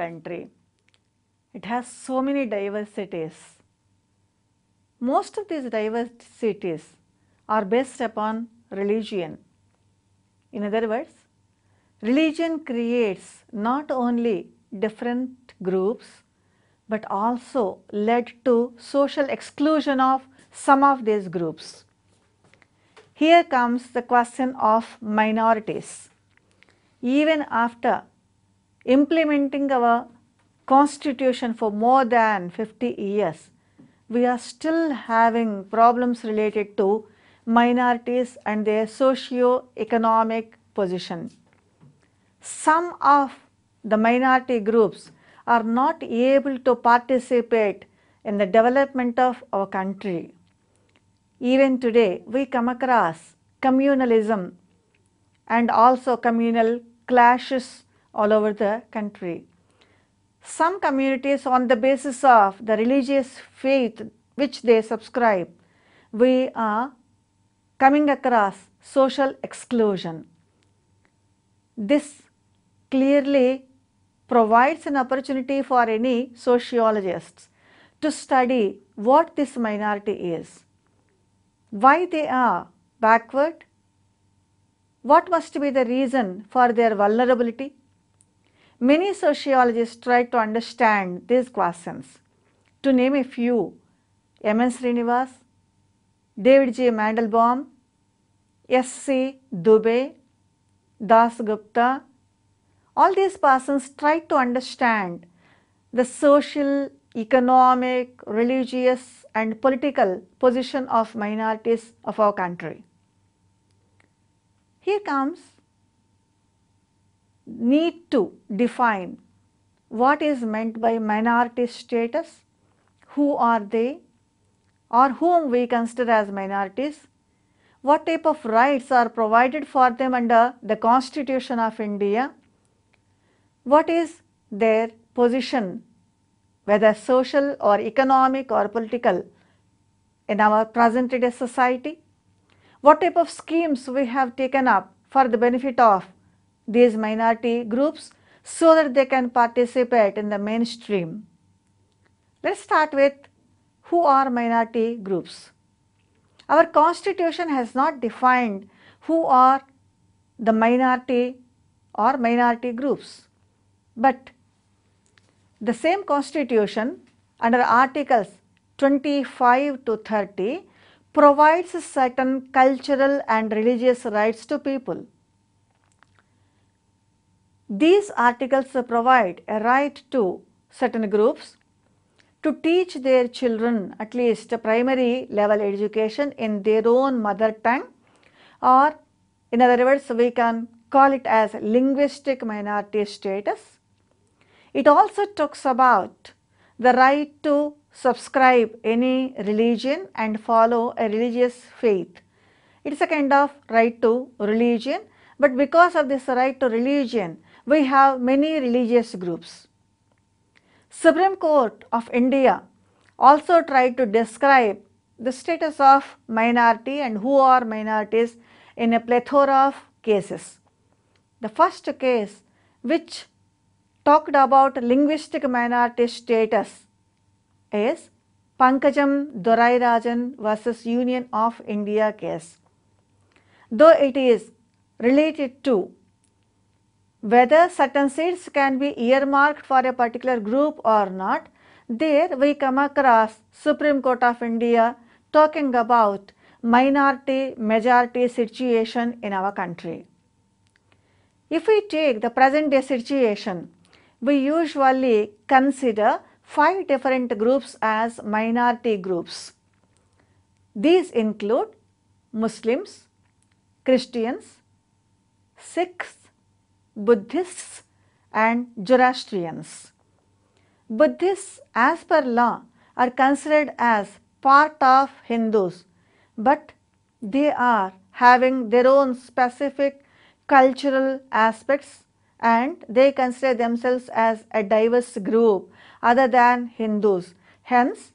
country. It has so many diversities. Most of these diversities are based upon religion. In other words, religion creates not only different groups but also led to social exclusion of some of these groups. Here comes the question of minorities. Even after implementing our constitution for more than 50 years, we are still having problems related to minorities and their socio-economic position. Some of the minority groups are not able to participate in the development of our country. Even today, we come across communalism and also communal clashes all over the country. Some communities on the basis of the religious faith which they subscribe, we are coming across social exclusion. This clearly provides an opportunity for any sociologists to study what this minority is, why they are backward, what must be the reason for their vulnerability, Many sociologists try to understand these questions. To name a few, M.N. Srinivas, David J. Mandelbaum, S.C. Dubey, Das Gupta, all these persons try to understand the social, economic, religious and political position of minorities of our country. Here comes need to define what is meant by minority status, who are they or whom we consider as minorities, what type of rights are provided for them under the Constitution of India, what is their position whether social or economic or political in our present day society, what type of schemes we have taken up for the benefit of these minority groups so that they can participate in the mainstream. Let us start with who are minority groups. Our constitution has not defined who are the minority or minority groups, but the same constitution under articles 25 to 30 provides certain cultural and religious rights to people. These articles provide a right to certain groups to teach their children at least primary level education in their own mother tongue or in other words we can call it as linguistic minority status. It also talks about the right to subscribe any religion and follow a religious faith. It is a kind of right to religion but because of this right to religion we have many religious groups. Supreme Court of India also tried to describe the status of minority and who are minorities in a plethora of cases. The first case which talked about linguistic minority status is Pankajam Rajan versus Union of India case. Though it is related to whether certain seats can be earmarked for a particular group or not, there we come across Supreme Court of India talking about minority majority situation in our country. If we take the present day situation, we usually consider five different groups as minority groups. These include Muslims, Christians, Sikhs, Buddhists and Zoroastrians. Buddhists as per law are considered as part of Hindus but they are having their own specific cultural aspects and they consider themselves as a diverse group other than Hindus. Hence,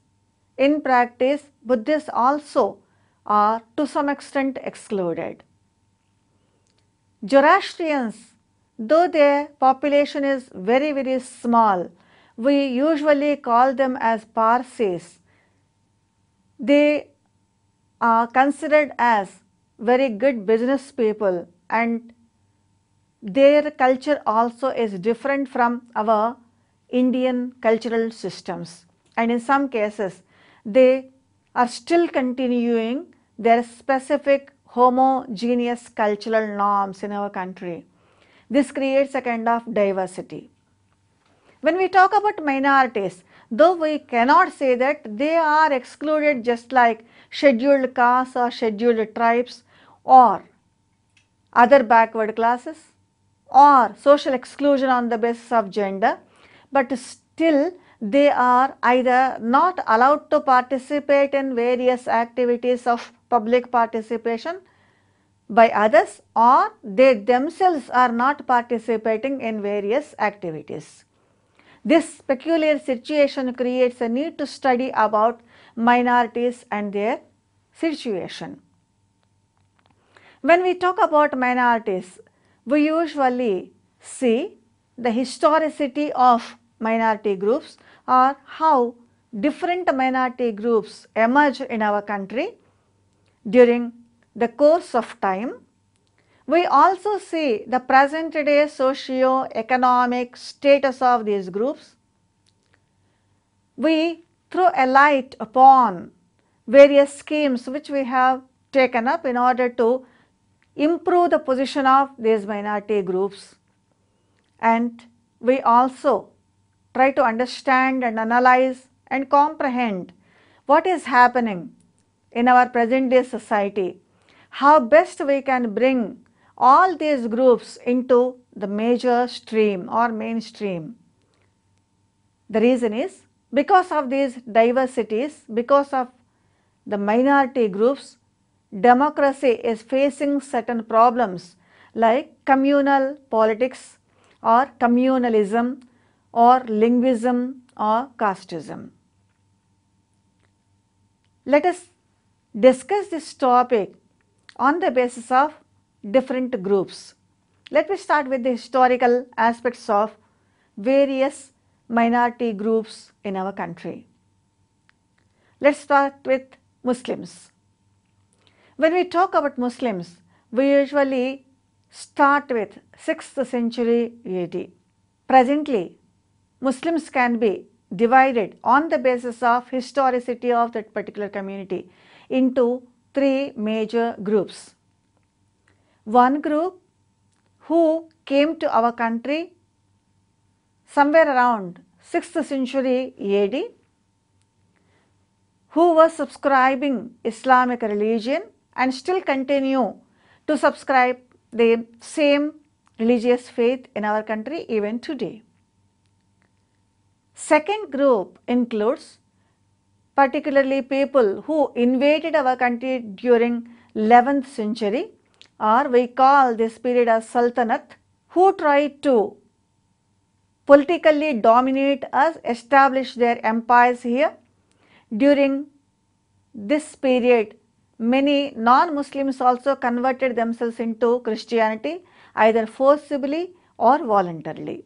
in practice, Buddhists also are to some extent excluded. Zoroastrians Though their population is very, very small, we usually call them as Parsis. They are considered as very good business people and their culture also is different from our Indian cultural systems and in some cases they are still continuing their specific homogeneous cultural norms in our country. This creates a kind of diversity. When we talk about minorities, though we cannot say that they are excluded just like scheduled castes or scheduled tribes or other backward classes or social exclusion on the basis of gender, but still they are either not allowed to participate in various activities of public participation by others or they themselves are not participating in various activities. This peculiar situation creates a need to study about minorities and their situation. When we talk about minorities, we usually see the historicity of minority groups or how different minority groups emerge in our country during the course of time. We also see the present day socio-economic status of these groups. We throw a light upon various schemes which we have taken up in order to improve the position of these minority groups. And we also try to understand and analyze and comprehend what is happening in our present day society how best we can bring all these groups into the major stream or mainstream. The reason is because of these diversities, because of the minority groups, democracy is facing certain problems like communal politics or communalism or linguism or casteism. Let us discuss this topic on the basis of different groups. Let me start with the historical aspects of various minority groups in our country. Let us start with Muslims. When we talk about Muslims, we usually start with 6th century AD. Presently, Muslims can be divided on the basis of historicity of that particular community into three major groups. One group who came to our country somewhere around 6th century AD who was subscribing Islamic religion and still continue to subscribe the same religious faith in our country even today. Second group includes particularly people who invaded our country during 11th century or we call this period as Sultanate who tried to politically dominate us, establish their empires here. During this period, many non-Muslims also converted themselves into Christianity either forcibly or voluntarily.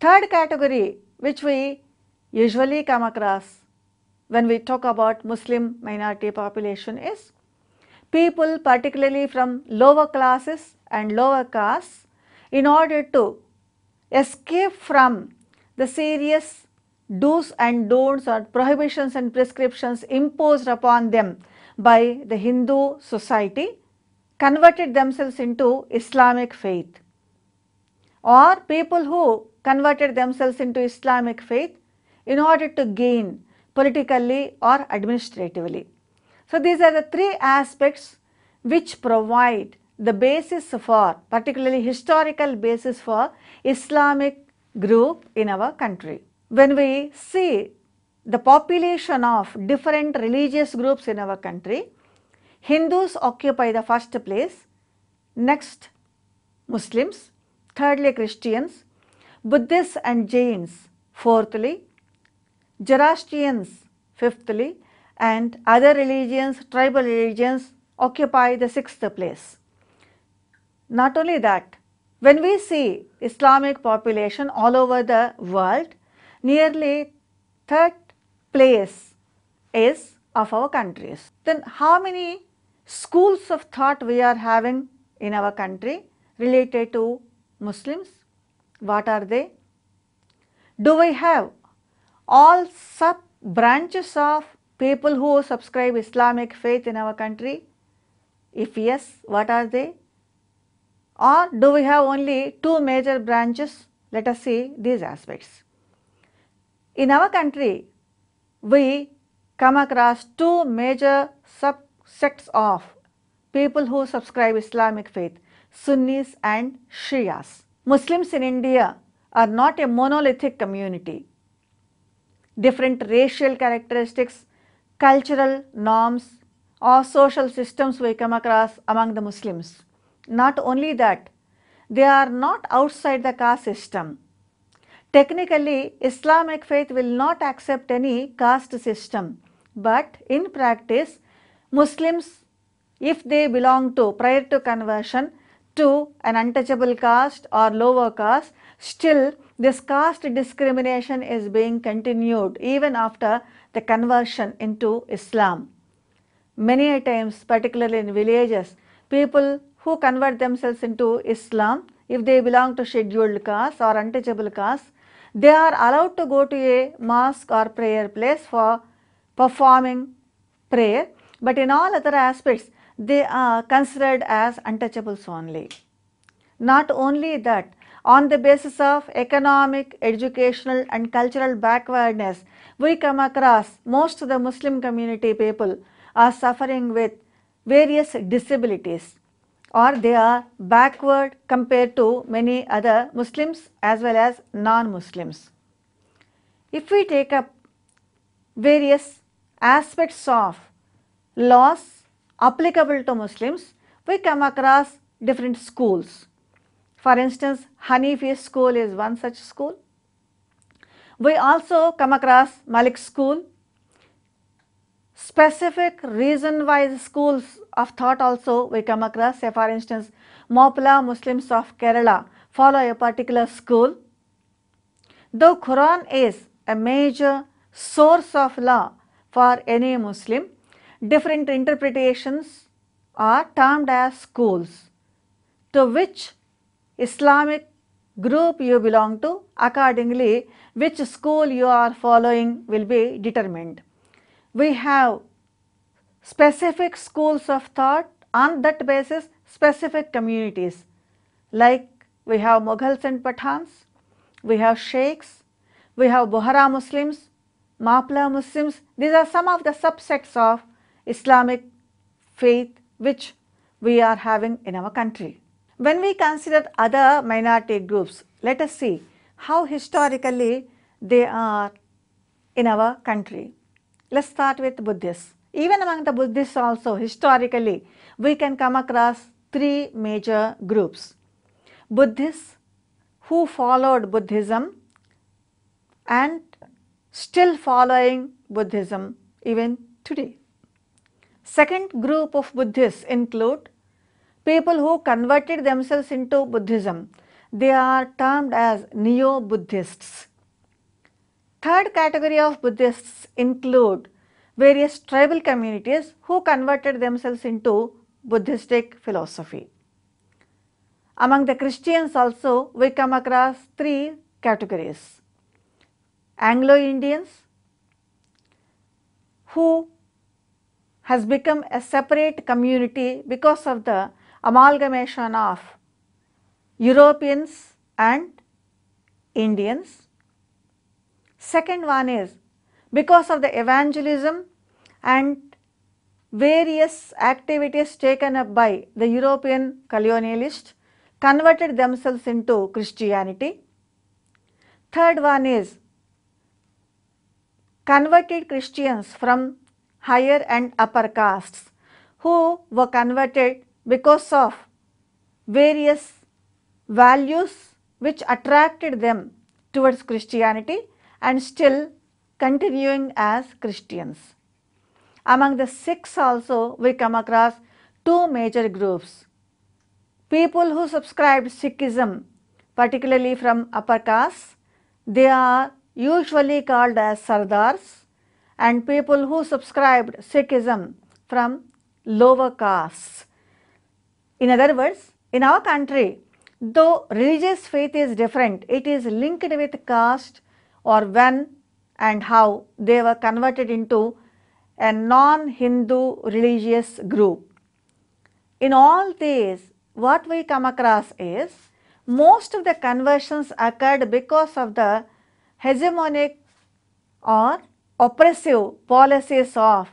Third category which we usually come across when we talk about Muslim minority population is people particularly from lower classes and lower castes in order to escape from the serious do's and don'ts or prohibitions and prescriptions imposed upon them by the Hindu society converted themselves into Islamic faith or people who converted themselves into Islamic faith in order to gain politically or administratively. So, these are the three aspects which provide the basis for particularly historical basis for Islamic group in our country. When we see the population of different religious groups in our country, Hindus occupy the first place, next Muslims, thirdly Christians, Buddhists and Jains, fourthly Zoroastrians, fifthly, and other religions, tribal religions occupy the sixth place. Not only that, when we see Islamic population all over the world, nearly third place is of our countries. Then how many schools of thought we are having in our country related to Muslims? What are they? Do we have all sub branches of people who subscribe Islamic faith in our country? If yes, what are they? Or do we have only two major branches? Let us see these aspects. In our country, we come across two major subsects of people who subscribe Islamic faith, Sunnis and Shias. Muslims in India are not a monolithic community different racial characteristics, cultural norms or social systems we come across among the Muslims. Not only that, they are not outside the caste system. Technically, Islamic faith will not accept any caste system, but in practice, Muslims, if they belong to prior to conversion to an untouchable caste or lower caste, still this caste discrimination is being continued even after the conversion into Islam. Many times, particularly in villages, people who convert themselves into Islam, if they belong to scheduled caste or untouchable caste, they are allowed to go to a mosque or prayer place for performing prayer, but in all other aspects, they are considered as untouchables only. Not only that, on the basis of economic, educational and cultural backwardness we come across most of the Muslim community people are suffering with various disabilities or they are backward compared to many other Muslims as well as non-Muslims. If we take up various aspects of laws applicable to Muslims, we come across different schools. For instance, Hanifi school is one such school. We also come across Malik school. Specific reason-wise schools of thought also we come across. Say for instance, Mopla Muslims of Kerala follow a particular school. Though Quran is a major source of law for any Muslim, different interpretations are termed as schools to which Islamic group you belong to, accordingly which school you are following will be determined. We have specific schools of thought on that basis specific communities like we have Mughals and Pathans, we have Sheikhs, we have Buhara Muslims, Mapla Muslims. These are some of the subsects of Islamic faith which we are having in our country. When we consider other minority groups, let us see how historically they are in our country. Let's start with Buddhists. Even among the Buddhists also, historically, we can come across three major groups. Buddhists who followed Buddhism and still following Buddhism even today. Second group of Buddhists include people who converted themselves into Buddhism. They are termed as Neo-Buddhists. Third category of Buddhists include various tribal communities who converted themselves into Buddhistic philosophy. Among the Christians also, we come across three categories. Anglo-Indians, who has become a separate community because of the amalgamation of Europeans and Indians. Second one is because of the evangelism and various activities taken up by the European colonialists converted themselves into Christianity. Third one is converted Christians from higher and upper castes who were converted because of various values which attracted them towards Christianity and still continuing as Christians. Among the Sikhs also we come across two major groups. People who subscribed Sikhism particularly from upper castes, they are usually called as Sardars and people who subscribed Sikhism from lower castes, in other words, in our country, though religious faith is different, it is linked with caste or when and how they were converted into a non-Hindu religious group. In all these, what we come across is most of the conversions occurred because of the hegemonic or oppressive policies of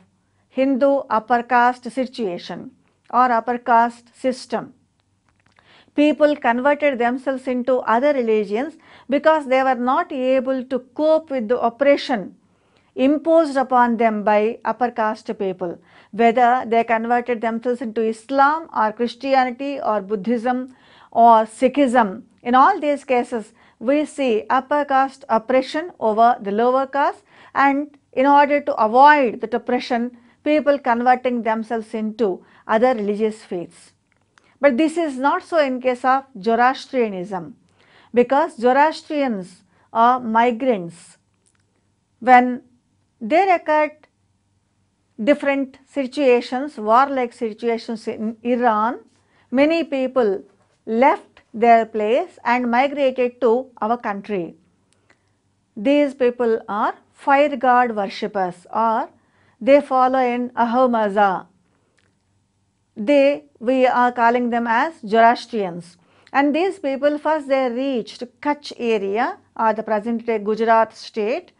Hindu upper caste situation or upper caste system. People converted themselves into other religions because they were not able to cope with the oppression imposed upon them by upper caste people, whether they converted themselves into Islam or Christianity or Buddhism or Sikhism. In all these cases, we see upper caste oppression over the lower caste and in order to avoid that oppression, people converting themselves into other religious faiths. But this is not so in case of Zoroastrianism because Zoroastrians are migrants. When there occurred different situations, warlike situations in Iran, many people left their place and migrated to our country. These people are fire god worshippers or they follow in Ahimsa they we are calling them as Zoroastrians. And these people first they reached Kutch area or the present day Gujarat state.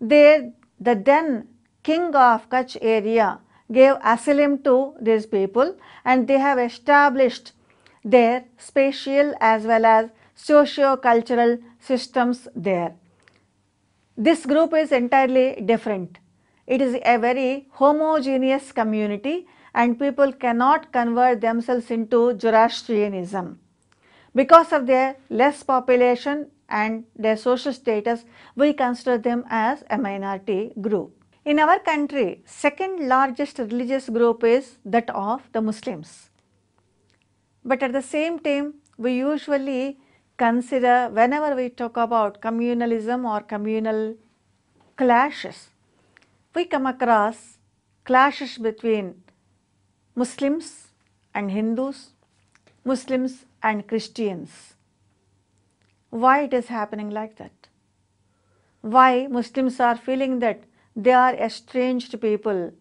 They the then king of Kutch area gave asylum to these people and they have established their spatial as well as socio-cultural systems there. This group is entirely different. It is a very homogeneous community and people cannot convert themselves into Zoroastrianism. Because of their less population and their social status, we consider them as a minority group. In our country, second largest religious group is that of the Muslims. But at the same time, we usually consider whenever we talk about communalism or communal clashes, we come across clashes between Muslims and Hindus, Muslims and Christians. Why it is happening like that? Why Muslims are feeling that they are estranged people,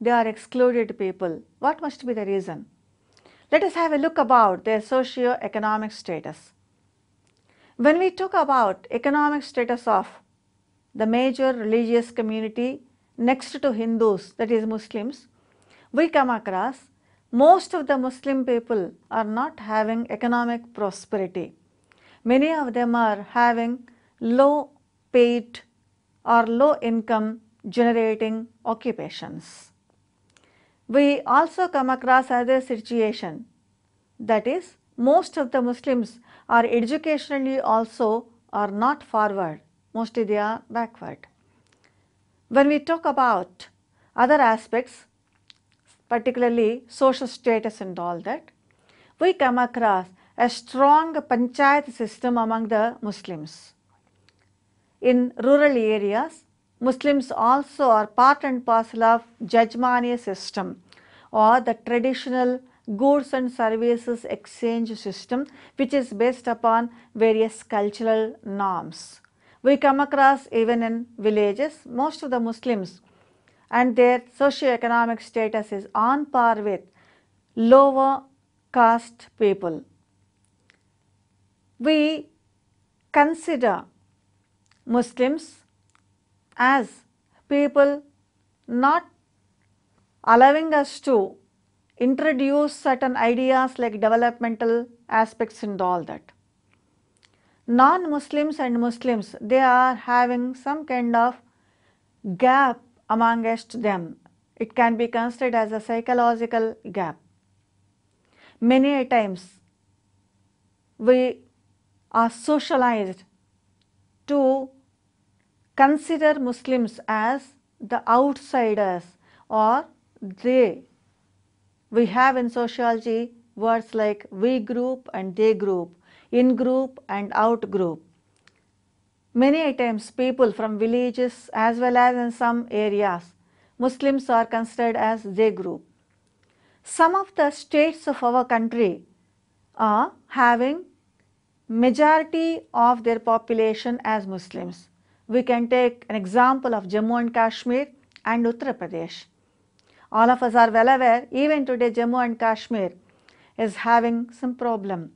they are excluded people? What must be the reason? Let us have a look about their socio-economic status. When we talk about economic status of the major religious community next to Hindus, that is Muslims, we come across most of the Muslim people are not having economic prosperity. Many of them are having low paid or low income generating occupations. We also come across other situation that is most of the Muslims are educationally also are not forward, mostly they are backward. When we talk about other aspects particularly social status and all that, we come across a strong panchayat system among the Muslims. In rural areas, Muslims also are part and parcel of Jajmani system or the traditional goods and services exchange system which is based upon various cultural norms. We come across even in villages, most of the Muslims and their socioeconomic status is on par with lower caste people. We consider Muslims as people not allowing us to introduce certain ideas like developmental aspects and all that. Non-Muslims and Muslims, they are having some kind of gap amongst them. It can be considered as a psychological gap. Many times we are socialized to consider Muslims as the outsiders or they. We have in sociology words like we group and they group, in group and out group. Many times people from villages as well as in some areas, Muslims are considered as they group. Some of the states of our country are having majority of their population as Muslims. We can take an example of Jammu and Kashmir and Uttar Pradesh. All of us are well aware even today Jammu and Kashmir is having some problem.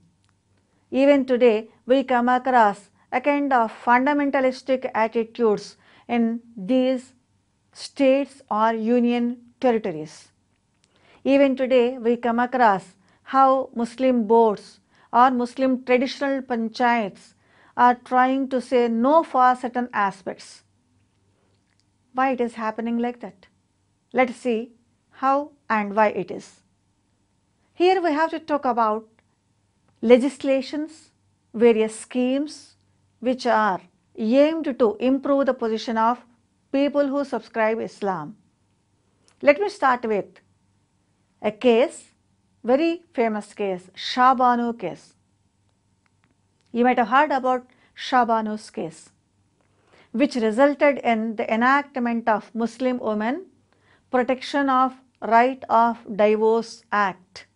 Even today we come across a kind of fundamentalistic attitudes in these states or union territories. Even today we come across how Muslim boards or Muslim traditional panchayats are trying to say no for certain aspects. Why it is happening like that? Let us see how and why it is. Here we have to talk about legislations, various schemes, which are aimed to improve the position of people who subscribe Islam. Let me start with a case, very famous case, Shabanu case. You might have heard about Shabanu's case, which resulted in the enactment of Muslim women protection of right of divorce act.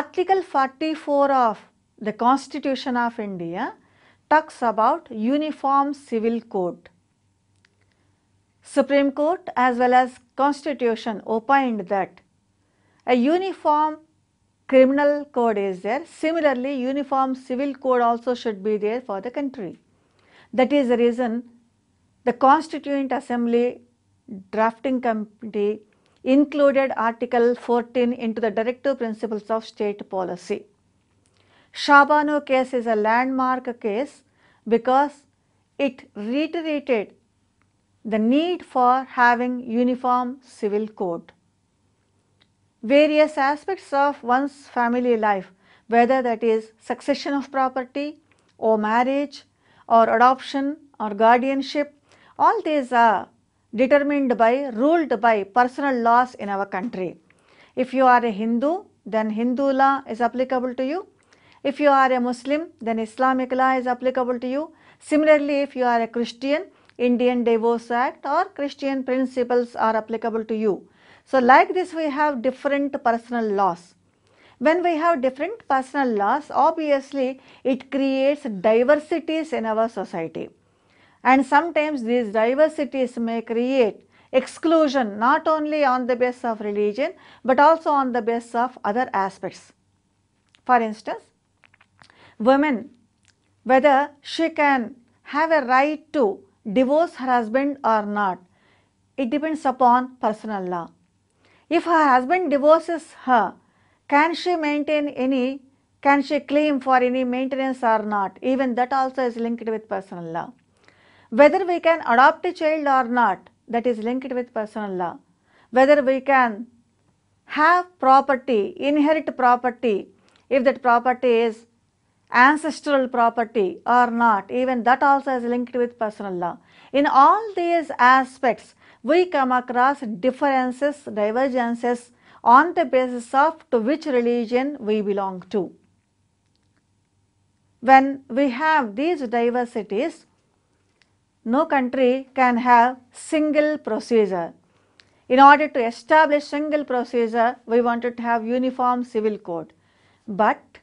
Article 44 of the Constitution of India talks about uniform civil code. Supreme Court as well as Constitution opined that a uniform criminal code is there. Similarly, uniform civil code also should be there for the country. That is the reason the Constituent Assembly drafting committee included Article 14 into the Directive Principles of State Policy. Shabano case is a landmark case because it reiterated the need for having uniform civil code. Various aspects of one's family life, whether that is succession of property or marriage or adoption or guardianship, all these are determined by, ruled by personal laws in our country. If you are a Hindu, then Hindu law is applicable to you. If you are a Muslim, then Islamic law is applicable to you. Similarly, if you are a Christian, Indian Divorce Act or Christian principles are applicable to you. So, like this we have different personal laws. When we have different personal laws, obviously it creates diversities in our society. And sometimes these diversities may create exclusion not only on the basis of religion but also on the basis of other aspects. For instance, women whether she can have a right to divorce her husband or not. It depends upon personal law. If her husband divorces her, can she maintain any, can she claim for any maintenance or not? Even that also is linked with personal law. Whether we can adopt a child or not, that is linked with personal law. Whether we can have property, inherit property, if that property is ancestral property or not, even that also is linked with personal law. In all these aspects, we come across differences, divergences on the basis of to which religion we belong to. When we have these diversities, no country can have single procedure. In order to establish single procedure, we wanted to have uniform civil code. But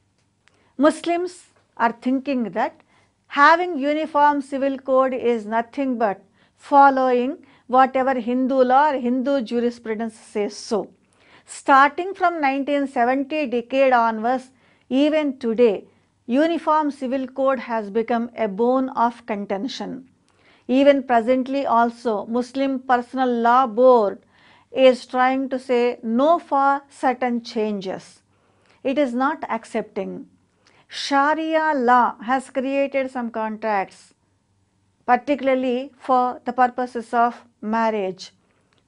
Muslims are thinking that having uniform civil code is nothing but following whatever Hindu law or Hindu jurisprudence says so. Starting from 1970 decade onwards, even today, uniform civil code has become a bone of contention. Even presently also, Muslim Personal Law Board is trying to say no for certain changes. It is not accepting. Sharia law has created some contracts, particularly for the purposes of marriage,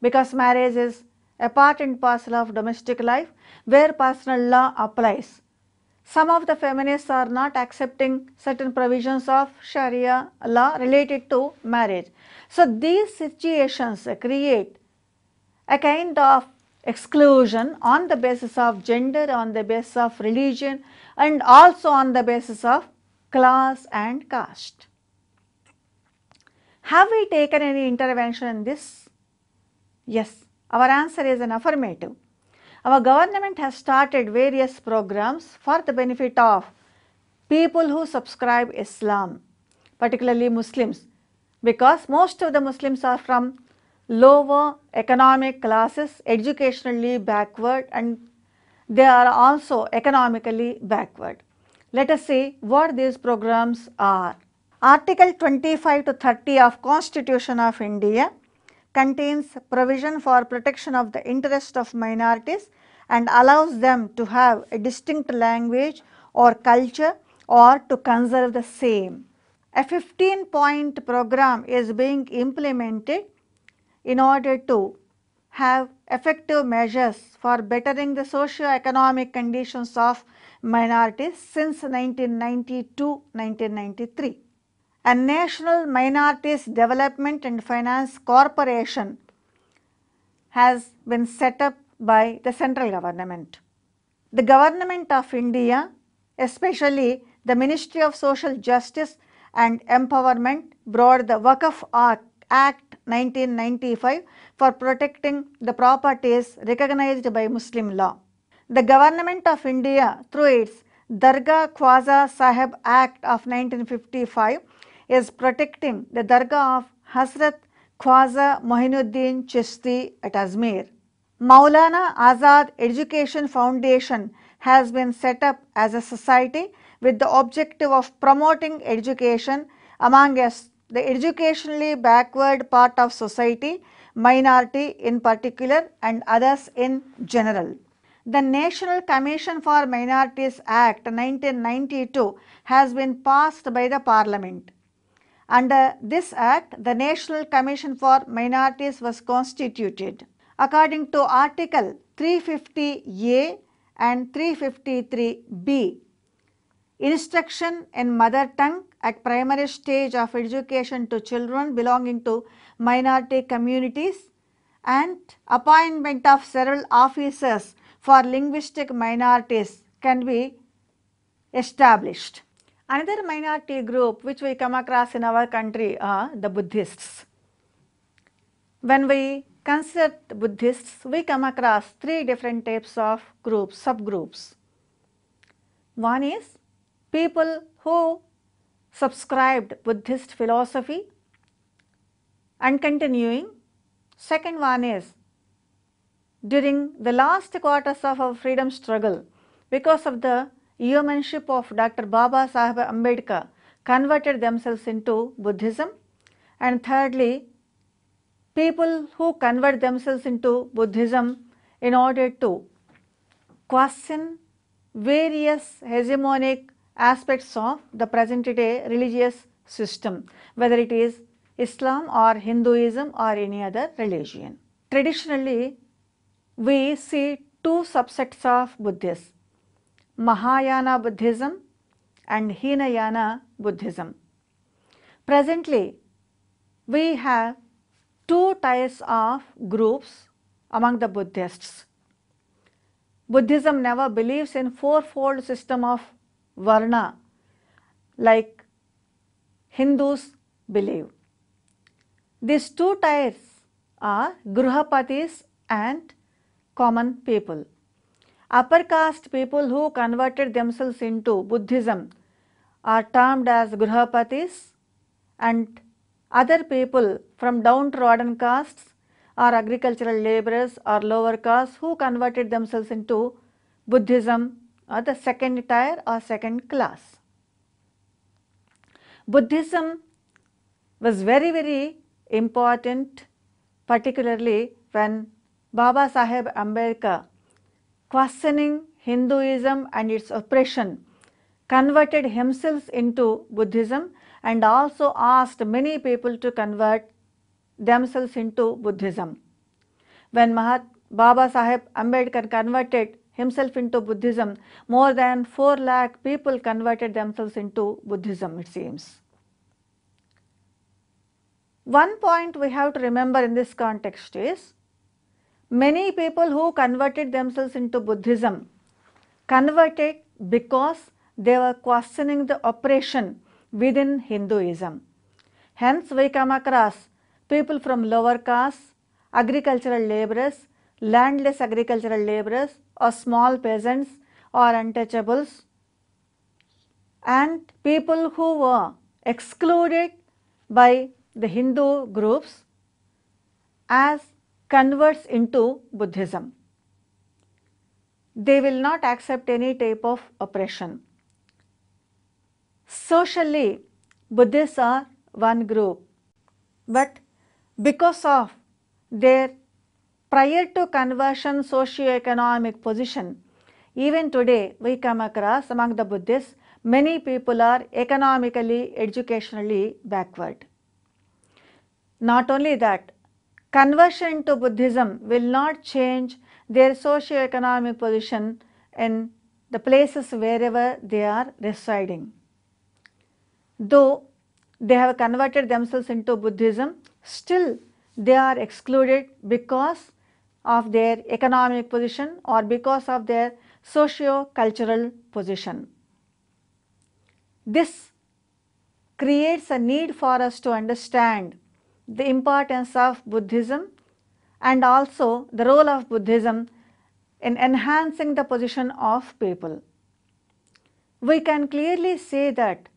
because marriage is a part and parcel of domestic life where personal law applies. Some of the feminists are not accepting certain provisions of Sharia law related to marriage. So, these situations create a kind of exclusion on the basis of gender, on the basis of religion, and also on the basis of class and caste. Have we taken any intervention in this? Yes, our answer is an affirmative. Our government has started various programs for the benefit of people who subscribe Islam, particularly Muslims, because most of the Muslims are from lower economic classes, educationally backward and they are also economically backward. Let us see what these programs are. Article 25 to 30 of Constitution of India contains provision for protection of the interest of minorities and allows them to have a distinct language or culture or to conserve the same. A 15 point program is being implemented in order to have effective measures for bettering the socio-economic conditions of minorities since 1992-1993. A National Minorities Development and Finance Corporation has been set up by the central government. The government of India, especially the Ministry of Social Justice and Empowerment brought the Wakaf Act 1995 for protecting the properties recognized by Muslim law. The Government of India through its Dargah Khwaja Sahib Act of 1955 is protecting the Dargah of Hazrat Khwaja Mohinuddin Chishti at Azmir. Maulana Azad Education Foundation has been set up as a society with the objective of promoting education among us, the educationally backward part of society minority in particular and others in general. The National Commission for Minorities Act 1992 has been passed by the Parliament. Under this act, the National Commission for Minorities was constituted. According to Article 350A and 353B, instruction in mother tongue at primary stage of education to children belonging to minority communities and appointment of several officers for linguistic minorities can be established. Another minority group which we come across in our country are the Buddhists. When we consider Buddhists, we come across three different types of groups, subgroups. One is people who subscribed Buddhist philosophy and continuing. Second one is during the last quarters of our freedom struggle because of the yeomanship of Dr. Baba Sahib Ambedkar converted themselves into Buddhism and thirdly people who convert themselves into Buddhism in order to question various hegemonic aspects of the present day religious system whether it is Islam or Hinduism or any other religion. Traditionally, we see two subsets of Buddhists Mahayana Buddhism and Hinayana Buddhism. Presently, we have two types of groups among the Buddhists. Buddhism never believes in fourfold system of varna like Hindus believe. These two types are Gruhapatis and common people. Upper caste people who converted themselves into Buddhism are termed as Gruhapatis and other people from downtrodden castes are agricultural laborers or lower castes who converted themselves into Buddhism or the second tier or second class. Buddhism was very very important, particularly when Baba Saheb Ambedkar, questioning Hinduism and its oppression, converted himself into Buddhism and also asked many people to convert themselves into Buddhism. When Mahat Baba Saheb Ambedkar converted himself into Buddhism, more than 4 lakh people converted themselves into Buddhism, it seems. One point we have to remember in this context is many people who converted themselves into Buddhism converted because they were questioning the oppression within Hinduism. Hence we come across people from lower castes, agricultural laborers, landless agricultural laborers or small peasants or untouchables and people who were excluded by the Hindu groups as converts into Buddhism. They will not accept any type of oppression. Socially, Buddhists are one group, but because of their prior to conversion socio-economic position, even today we come across among the Buddhists many people are economically, educationally backward. Not only that, conversion to Buddhism will not change their socio-economic position in the places wherever they are residing. Though they have converted themselves into Buddhism, still they are excluded because of their economic position or because of their socio-cultural position. This creates a need for us to understand the importance of Buddhism and also the role of Buddhism in enhancing the position of people. We can clearly say that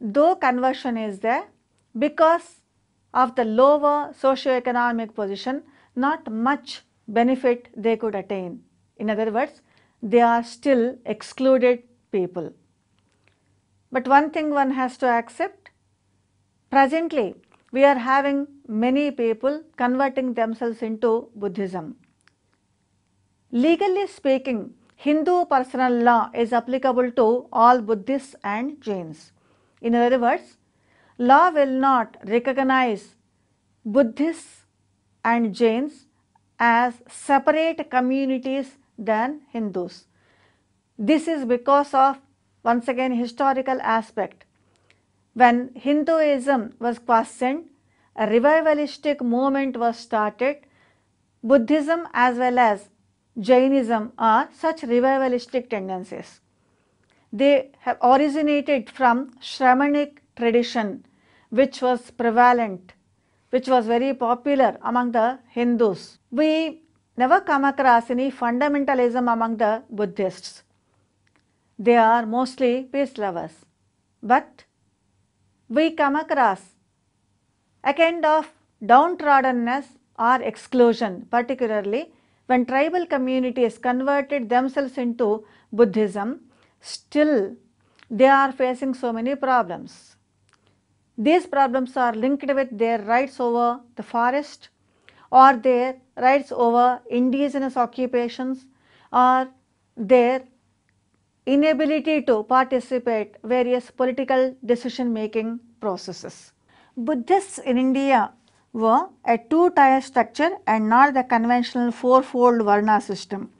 though conversion is there because of the lower socio-economic position, not much benefit they could attain. In other words, they are still excluded people. But one thing one has to accept, presently we are having many people converting themselves into Buddhism. Legally speaking, Hindu personal law is applicable to all Buddhists and Jains. In other words, law will not recognize Buddhists and Jains as separate communities than Hindus. This is because of once again historical aspect. When Hinduism was questioned, a revivalistic movement was started. Buddhism as well as Jainism are such revivalistic tendencies. They have originated from Shramanic tradition which was prevalent, which was very popular among the Hindus. We never come across any fundamentalism among the Buddhists. They are mostly peace lovers. But we come across a kind of downtroddenness or exclusion, particularly when tribal communities converted themselves into Buddhism, still they are facing so many problems. These problems are linked with their rights over the forest or their rights over indigenous occupations or their inability to participate various political decision-making processes. Buddhists in India were a two-tier structure and not the conventional four-fold Varna system.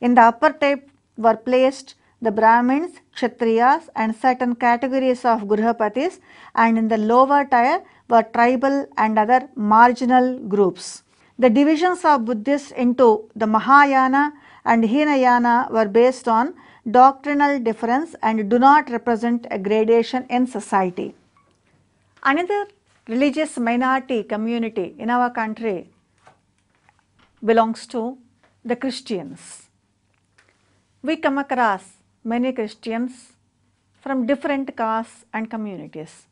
In the upper type were placed the Brahmins, Kshatriyas and certain categories of Gurhapatis and in the lower tier were tribal and other marginal groups. The divisions of Buddhists into the Mahayana and Hinayana were based on doctrinal difference and do not represent a gradation in society. Another religious minority community in our country belongs to the Christians. We come across many Christians from different castes and communities.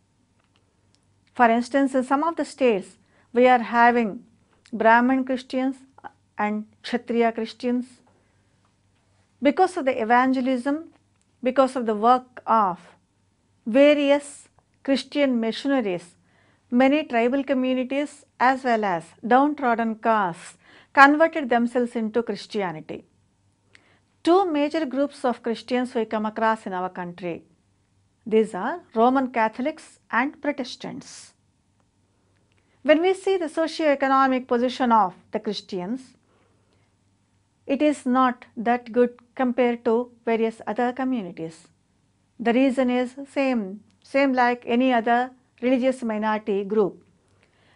For instance, in some of the states, we are having Brahmin Christians and Kshatriya Christians, because of the evangelism, because of the work of various Christian missionaries, many tribal communities as well as downtrodden castes converted themselves into Christianity. Two major groups of Christians we come across in our country. These are Roman Catholics and Protestants. When we see the socio-economic position of the Christians, it is not that good compared to various other communities. The reason is same, same like any other religious minority group.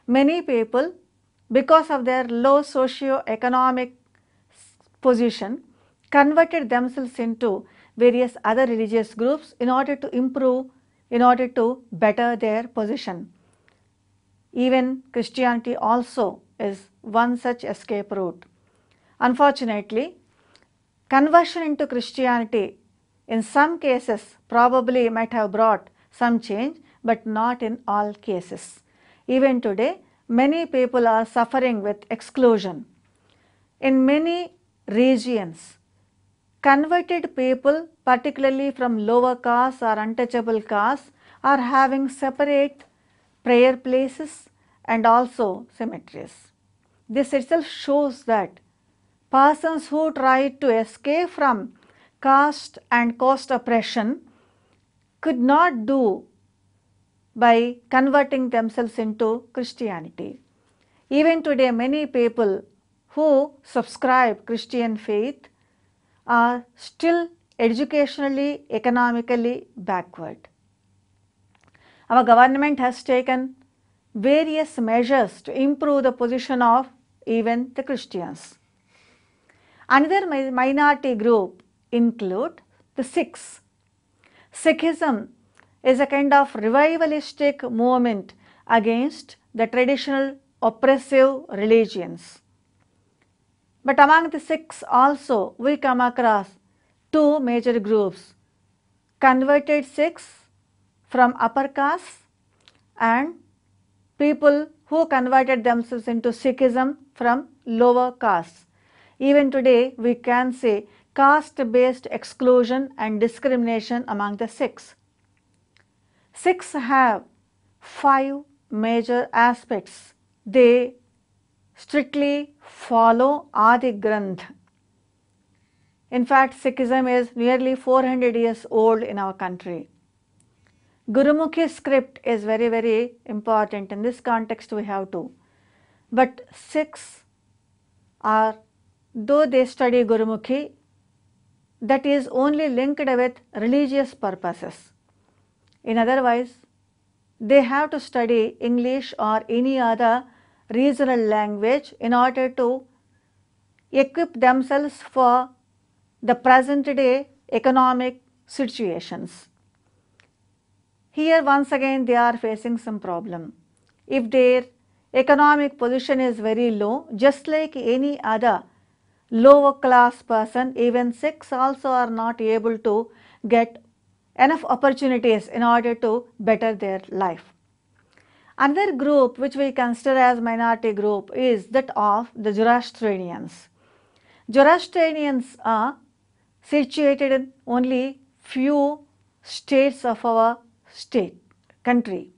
Many people because of their low socio-economic position converted themselves into various other religious groups in order to improve, in order to better their position. Even Christianity also is one such escape route. Unfortunately, conversion into Christianity in some cases probably might have brought some change but not in all cases. Even today, many people are suffering with exclusion. In many regions, converted people, particularly from lower caste or untouchable caste, are having separate prayer places and also cemeteries. This itself shows that persons who tried to escape from caste and caste oppression could not do by converting themselves into Christianity. Even today many people who subscribe Christian faith are still educationally, economically backward. Our government has taken various measures to improve the position of even the Christians. Another minority group include the Sikhs. Sikhism is a kind of revivalistic movement against the traditional oppressive religions. But among the Sikhs also we come across two major groups, converted Sikhs from upper caste and people who converted themselves into Sikhism from lower caste. Even today, we can say caste-based exclusion and discrimination among the Sikhs. Sikhs have five major aspects. They strictly follow Adi Granth. In fact, Sikhism is nearly 400 years old in our country. Gurumukhi script is very, very important. In this context, we have to. But Sikhs are though they study Gurumukhi, that is only linked with religious purposes. In otherwise, they have to study English or any other regional language in order to equip themselves for the present day economic situations. Here once again they are facing some problem. If their economic position is very low, just like any other lower class person, even sex, also are not able to get enough opportunities in order to better their life. Another group which we consider as minority group is that of the Zoroastrians. Zoroastrians are situated in only few states of our state, country.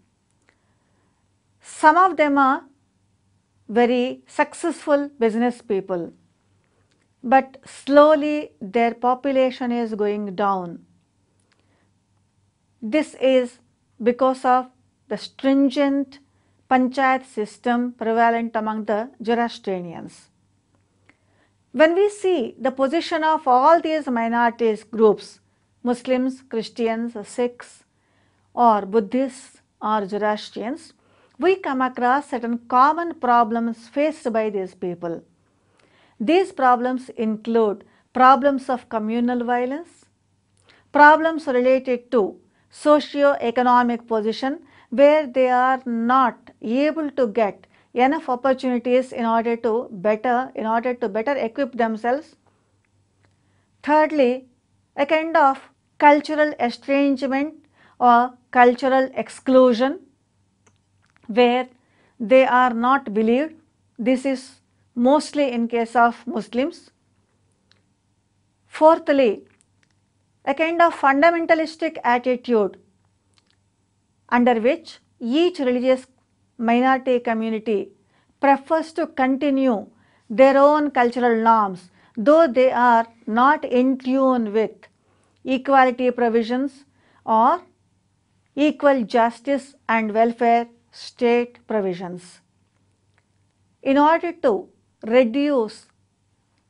Some of them are very successful business people but slowly their population is going down. This is because of the stringent panchayat system prevalent among the Zoroastrians. When we see the position of all these minorities groups, Muslims, Christians, Sikhs or Buddhists or Zoroastrians, we come across certain common problems faced by these people. These problems include problems of communal violence, problems related to socio-economic position where they are not able to get enough opportunities in order to better in order to better equip themselves. Thirdly, a kind of cultural estrangement or cultural exclusion where they are not believed. This is mostly in case of Muslims. Fourthly, a kind of fundamentalistic attitude under which each religious minority community prefers to continue their own cultural norms though they are not in tune with equality provisions or equal justice and welfare state provisions. In order to reduce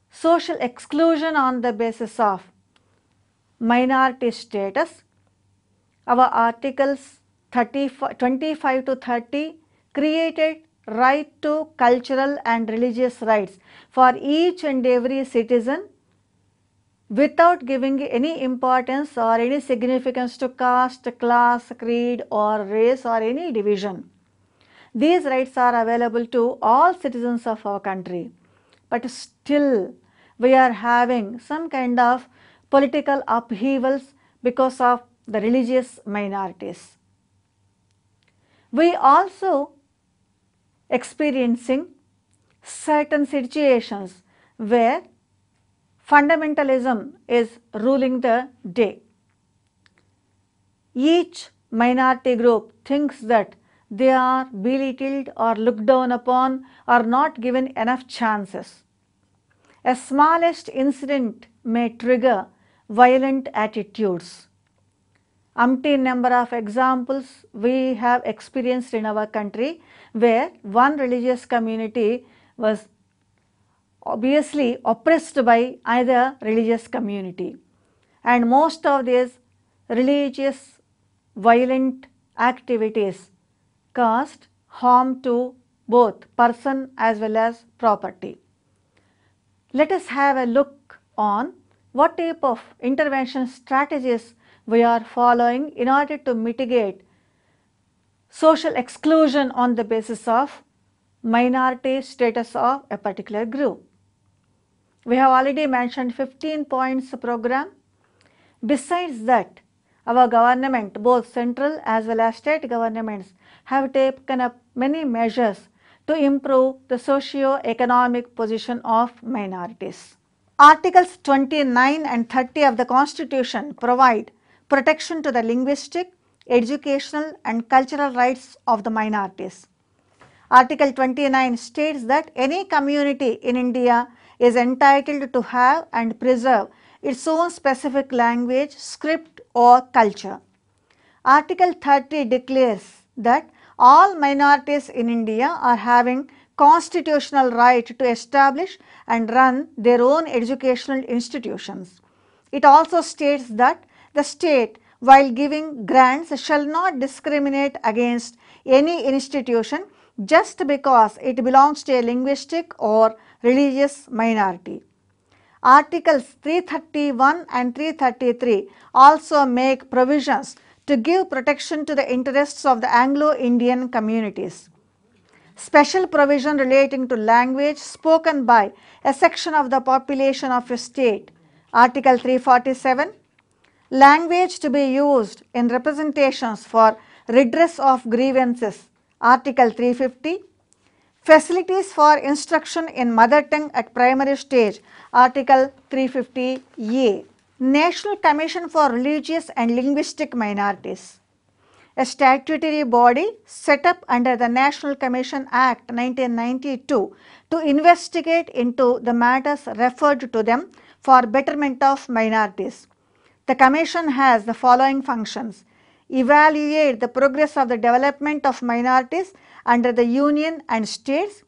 social exclusion on the basis of minority status. Our articles 30, 25 to 30 created right to cultural and religious rights for each and every citizen without giving any importance or any significance to caste, class, creed or race or any division. These rights are available to all citizens of our country. But still, we are having some kind of political upheavals because of the religious minorities. We also experiencing certain situations where fundamentalism is ruling the day. Each minority group thinks that they are belittled or looked down upon or not given enough chances. A smallest incident may trigger violent attitudes. Umpty number of examples we have experienced in our country where one religious community was obviously oppressed by either religious community. And most of these religious violent activities caused harm to both person as well as property. Let us have a look on what type of intervention strategies we are following in order to mitigate social exclusion on the basis of minority status of a particular group. We have already mentioned 15 points program. Besides that, our government, both central as well as state governments have taken up many measures to improve the socio-economic position of minorities. Articles 29 and 30 of the Constitution provide protection to the linguistic, educational and cultural rights of the minorities. Article 29 states that any community in India is entitled to have and preserve its own specific language, script or culture. Article 30 declares that all minorities in India are having constitutional right to establish and run their own educational institutions. It also states that the state while giving grants shall not discriminate against any institution just because it belongs to a linguistic or religious minority. Articles 331 and 333 also make provisions to give protection to the interests of the Anglo-Indian communities. Special provision relating to language spoken by a section of the population of a state, Article 347, language to be used in representations for redress of grievances, Article 350, facilities for instruction in mother tongue at primary stage, Article 350A. National Commission for Religious and Linguistic Minorities, a statutory body set up under the National Commission Act 1992 to investigate into the matters referred to them for betterment of minorities. The Commission has the following functions evaluate the progress of the development of minorities under the Union and states,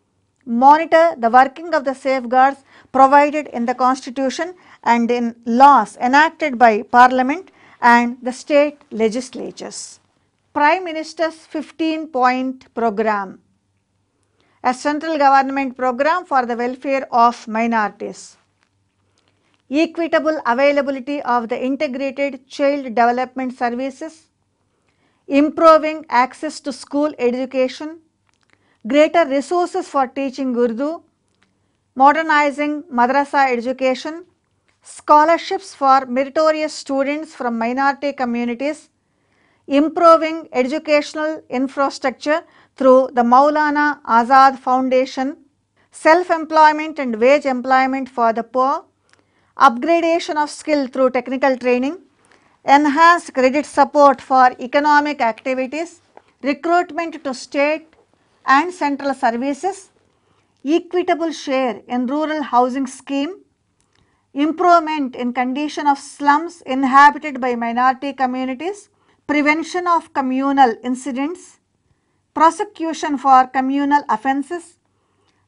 monitor the working of the safeguards provided in the Constitution and in laws enacted by parliament and the state legislatures. Prime Minister's 15 point program, a central government program for the welfare of minorities. Equitable availability of the integrated child development services, improving access to school education, greater resources for teaching Urdu, modernizing madrasa education, scholarships for meritorious students from minority communities, improving educational infrastructure through the Maulana Azad Foundation, self-employment and wage employment for the poor, upgradation of skill through technical training, enhanced credit support for economic activities, recruitment to state and central services, equitable share in rural housing scheme, improvement in condition of slums inhabited by minority communities, prevention of communal incidents, prosecution for communal offences,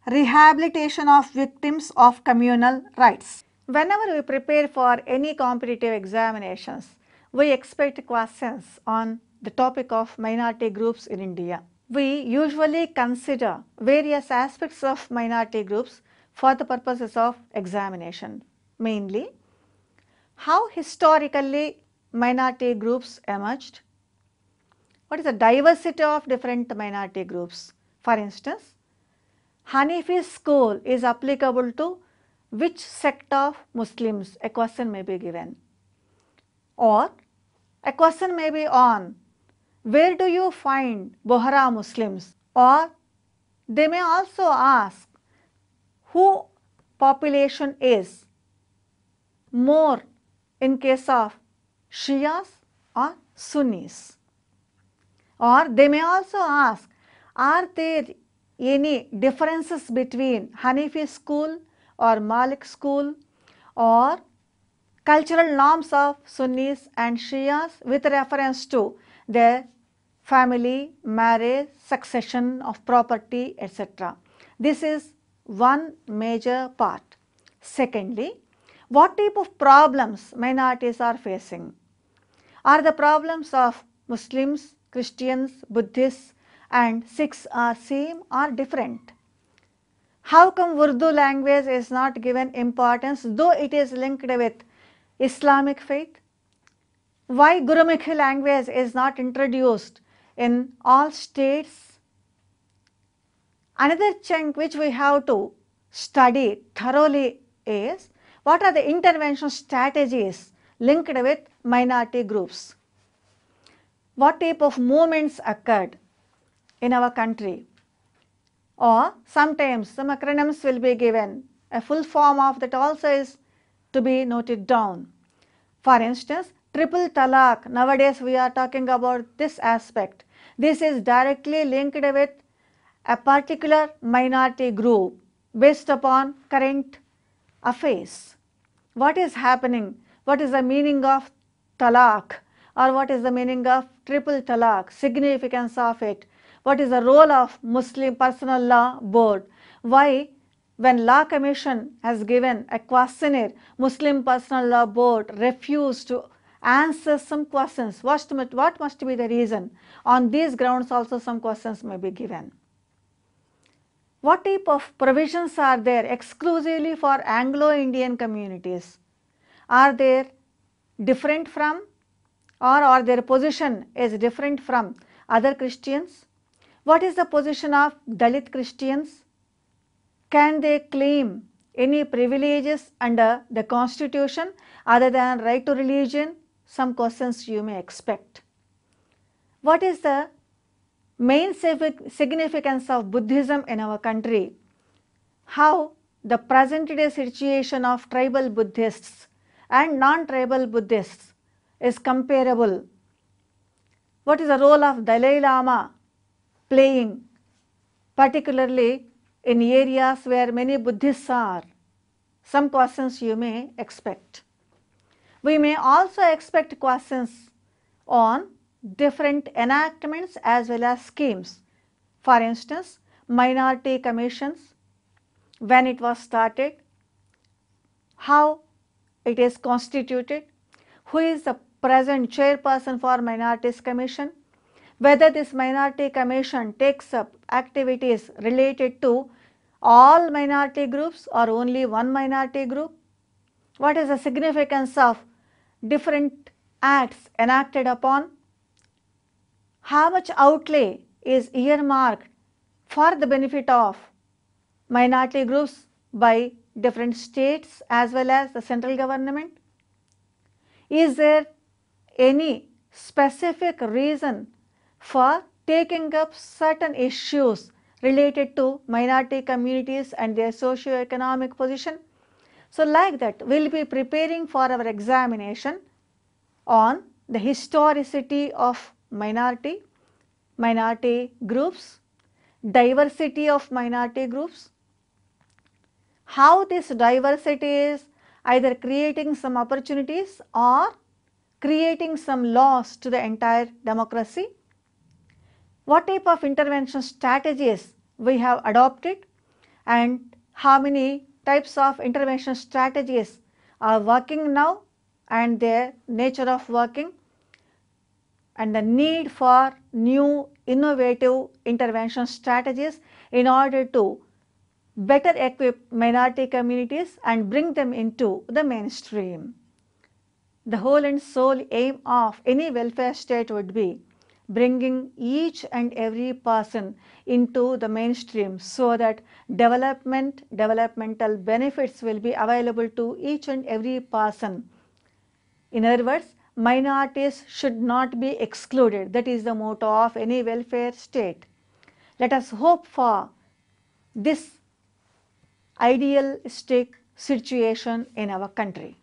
rehabilitation of victims of communal rights. Whenever we prepare for any competitive examinations, we expect questions on the topic of minority groups in India. We usually consider various aspects of minority groups for the purposes of examination mainly how historically minority groups emerged, what is the diversity of different minority groups. For instance, Hanifi's school is applicable to which sect of Muslims a question may be given or a question may be on where do you find Bohra Muslims or they may also ask who population is more in case of Shias or Sunnis. Or they may also ask, are there any differences between Hanafi school or Malik school or cultural norms of Sunnis and Shias with reference to their family, marriage, succession of property, etc. This is one major part. Secondly, what type of problems minorities are facing? Are the problems of Muslims, Christians, Buddhists and Sikhs are same or different? How come Urdu language is not given importance though it is linked with Islamic faith? Why Gurumukhi language is not introduced in all states? Another chunk which we have to study thoroughly is what are the intervention strategies linked with minority groups? What type of movements occurred in our country? Or sometimes some acronyms will be given. A full form of that also is to be noted down. For instance, triple talaq, nowadays we are talking about this aspect. This is directly linked with a particular minority group based upon current affairs what is happening, what is the meaning of talaq or what is the meaning of triple talaq, significance of it, what is the role of Muslim personal law board, why when law commission has given a questionnaire, Muslim personal law board refused to answer some questions, what must, what must be the reason. On these grounds also some questions may be given. What type of provisions are there exclusively for Anglo-Indian communities? Are they different from or are their position is different from other Christians? What is the position of Dalit Christians? Can they claim any privileges under the constitution other than right to religion? Some questions you may expect. What is the main significance of Buddhism in our country, how the present day situation of tribal Buddhists and non-tribal Buddhists is comparable. What is the role of Dalai Lama playing, particularly in areas where many Buddhists are? Some questions you may expect. We may also expect questions on different enactments as well as schemes. For instance, minority commissions, when it was started, how it is constituted, who is the present chairperson for minorities commission, whether this minority commission takes up activities related to all minority groups or only one minority group, what is the significance of different acts enacted upon how much outlay is earmarked for the benefit of minority groups by different states as well as the central government? Is there any specific reason for taking up certain issues related to minority communities and their socio-economic position? So, like that we will be preparing for our examination on the historicity of minority, minority groups, diversity of minority groups, how this diversity is either creating some opportunities or creating some loss to the entire democracy, what type of intervention strategies we have adopted and how many types of intervention strategies are working now and their nature of working and the need for new innovative intervention strategies in order to better equip minority communities and bring them into the mainstream. The whole and sole aim of any welfare state would be bringing each and every person into the mainstream so that development, developmental benefits will be available to each and every person. In other words, minorities should not be excluded. That is the motto of any welfare state. Let us hope for this idealistic situation in our country.